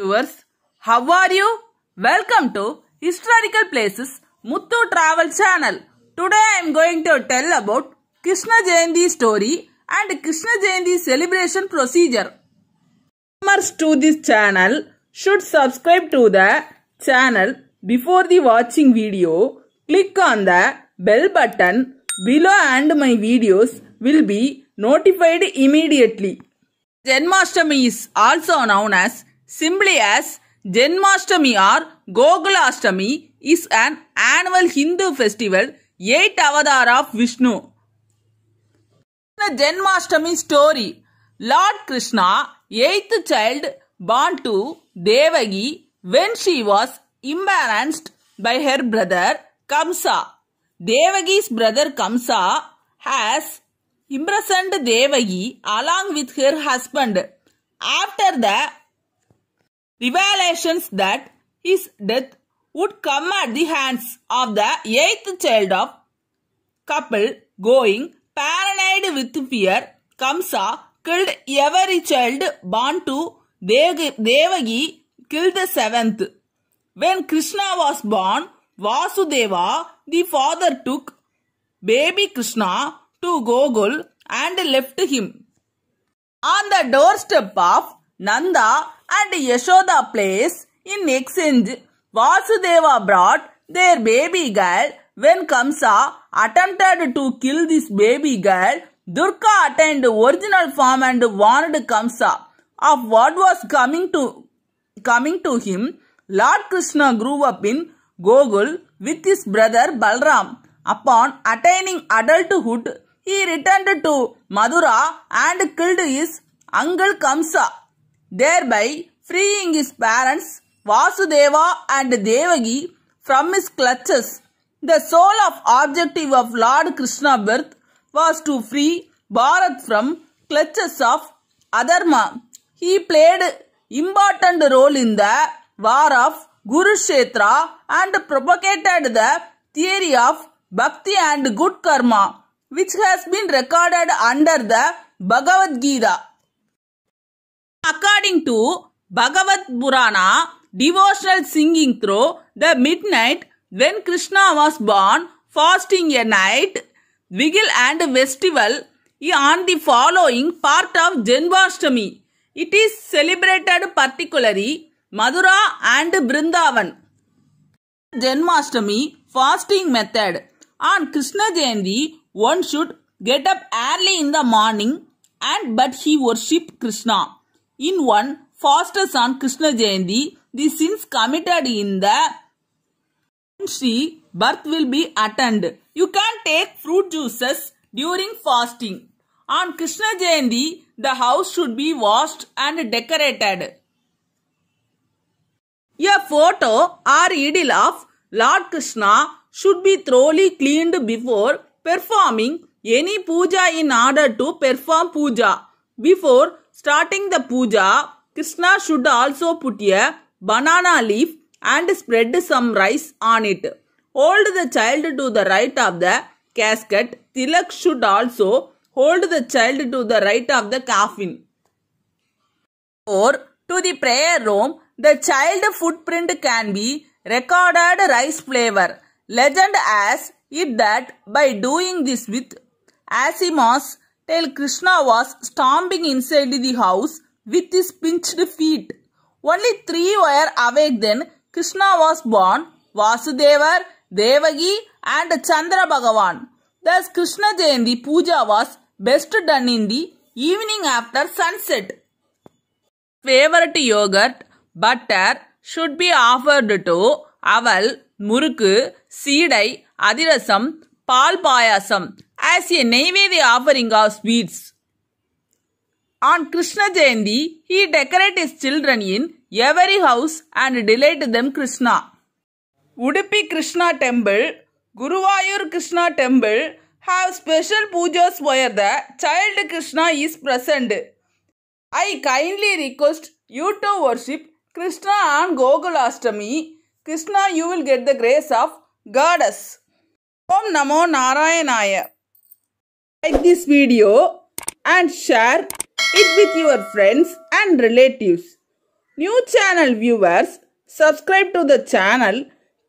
viewers how are you welcome to historical places muttu travel channel today i am going to tell about krishna jayanti story and krishna jayanti celebration procedure Members to this channel should subscribe to the channel before the watching video click on the bell button below and my videos will be notified immediately janmashtami is also known as simply as Janmastami or Gogulaashtami is an annual Hindu festival, 8th avatar of Vishnu. the Janmastami story, Lord Krishna, 8th child born to Devagi when she was embarrassed by her brother Kamsa. Devagi's brother Kamsa has imprisoned Devagi along with her husband. After the revelations that his death would come at the hands of the eighth child of couple going paranoid with fear, Kamsa killed every child born to Devagi killed the seventh. When Krishna was born, Vasudeva, the father, took baby Krishna to Gogol and left him. On the doorstep of Nanda and Yashoda place in exchange. Vasudeva brought their baby girl. When Kamsa attempted to kill this baby girl, Durga attained original form and warned Kamsa of what was coming to, coming to him. Lord Krishna grew up in Gogul with his brother Balram. Upon attaining adulthood, he returned to Madura and killed his uncle Kamsa thereby freeing his parents Vasudeva and Devagi from his clutches. The sole of objective of Lord Krishna birth was to free Bharat from clutches of Adharma. He played important role in the war of Gurushetra and propagated the theory of Bhakti and good karma which has been recorded under the Bhagavad Gita. According to Bhagavad Purana, devotional singing through the midnight when Krishna was born, fasting a night, vigil and festival on the following part of Janmashtami. It is celebrated particularly Madura and Brindavan. Janmashtami fasting method. On Krishna Jayanti, one should get up early in the morning and but he worship Krishna. In one, fasters on Krishna Jayanti, the sins committed in the Shri birth will be atoned. You can take fruit juices during fasting. On Krishna Jayanti, the house should be washed and decorated. A photo or idol of Lord Krishna should be thoroughly cleaned before performing any puja in order to perform puja. Before Starting the puja, Krishna should also put a banana leaf and spread some rice on it. Hold the child to the right of the casket. Tilak should also hold the child to the right of the coffin. Or to the prayer room, the child footprint can be recorded rice flavor. Legend as it that by doing this with asimos till Krishna was stomping inside the house with his pinched feet. Only three were awake then. Krishna was born, Vasudevar, Devagi and Chandra Bhagavan. Thus Krishna Jayanti Puja was best done in the evening after sunset. Favorite yogurt, butter should be offered to Aval, முறுக்கு Seedai, Adirasam, Pal Payasam as a Naivedya offering of sweets. On Krishna Jayanti, he decorated his children in every house and delighted them Krishna. Udupi Krishna Temple, Guruvayur Krishna Temple have special pujas where the child Krishna is present. I kindly request you to worship Krishna on Gokulashtami. Krishna, you will get the grace of goddess. Om Namo Narayanaya like this video and share it with your friends and relatives. New channel viewers, subscribe to the channel,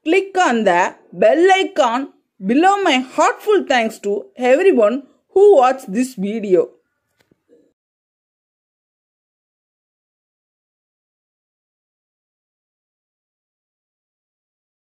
click on the bell icon below my heartful thanks to everyone who watched this video.